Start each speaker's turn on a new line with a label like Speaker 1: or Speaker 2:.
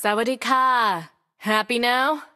Speaker 1: Sawadee ka. Happy now?